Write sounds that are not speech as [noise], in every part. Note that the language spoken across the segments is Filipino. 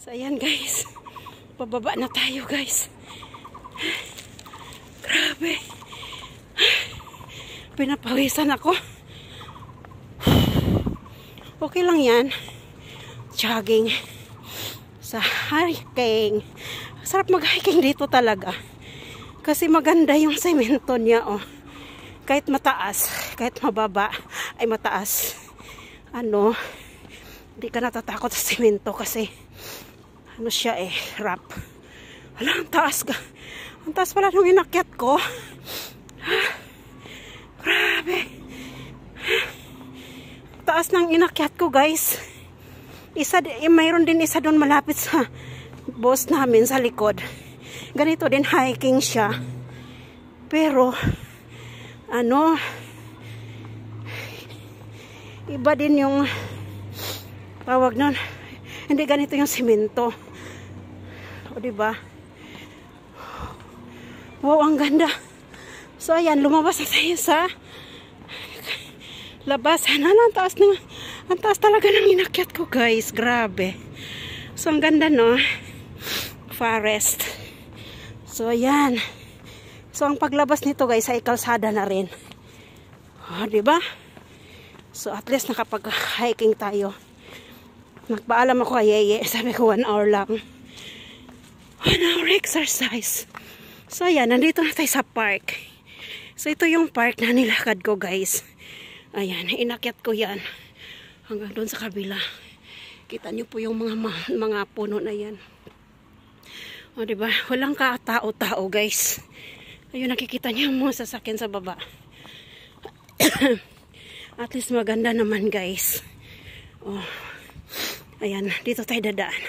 So, ayan guys. [laughs] Pababa na tayo guys. Grabe. [sighs] Pinapawisan ako. [sighs] Okay lang yan. Jogging. Sa hiking. Sarap mag-hiking dito talaga. Kasi maganda yung semento niya oh. Kahit mataas, kahit mababa, ay mataas. Ano, hindi ka natatakot sa semento kasi ano siya eh, wrap. Hala, ang taas ka. Ang taas pala nung inakyat ko. Grabe. Ang taas ng inakyat ko, guys. Isa, eh, mayroon din isa doon malapit sa boss namin sa likod. Ganito din hiking siya. Pero, ano, iba din yung tawag nun hindi ganito yung simento. O, ba? Diba? Wow, ang ganda. So, ayan, lumabas na tayo sa labasan. Ano, ang taas, ng, ang taas talaga ng inakyat ko, guys. Grabe. So, ang ganda, no? Forest. So, ayan. So, ang paglabas nito, guys, sa ikalsada na rin. O, oh, diba? So, at least nakapag-hiking tayo. Nagpaalam ako kay Yeye. [laughs] Sabi ko, one hour lang. One hour exercise. So, ayan. Nandito na tayo sa park. So, ito yung park na nilakad ko, guys. Ayan. Inakyat ko yan. Hanggang doon sa kabila. Kita nyo po yung mga, mga puno na yan. O, diba? Walang katao-tao, guys. Ayun, nakikita nyo mo sa sasakyan sa baba. [coughs] At least maganda naman, guys. Oh. Ayan, dito tayo dadaan.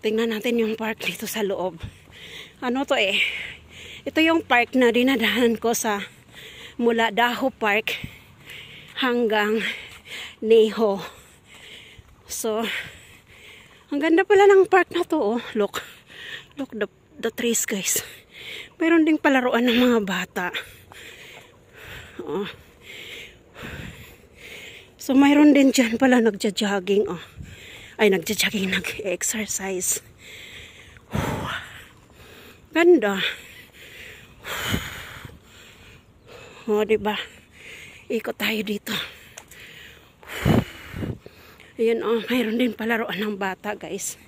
Tingnan natin yung park dito sa loob. Ano to eh? Ito yung park na dinadahan ko sa mula Daho Park hanggang Neho. So, ang ganda pala ng park na to oh. Look. Look the, the trees guys. Mayroon ding palaruan ng mga bata. Oh. So, mayroon din dyan pala nagja-jogging. Oh. Ay, nagja-jogging, nag-exercise. Ganda. O, oh, diba? Ikot tayo dito. Ayan, oh. Mayroon din palaroan ng bata, guys.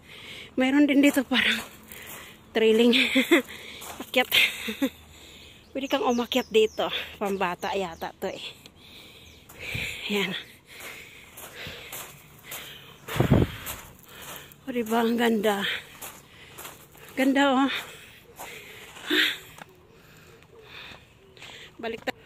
Mayroon din dito parang trailing. [laughs] Akyat. Pwede kang umakyat dito. Pambata yata to eh. Ayan. Ayan. diba? Ang ganda. Ganda, oh. Balik tayo.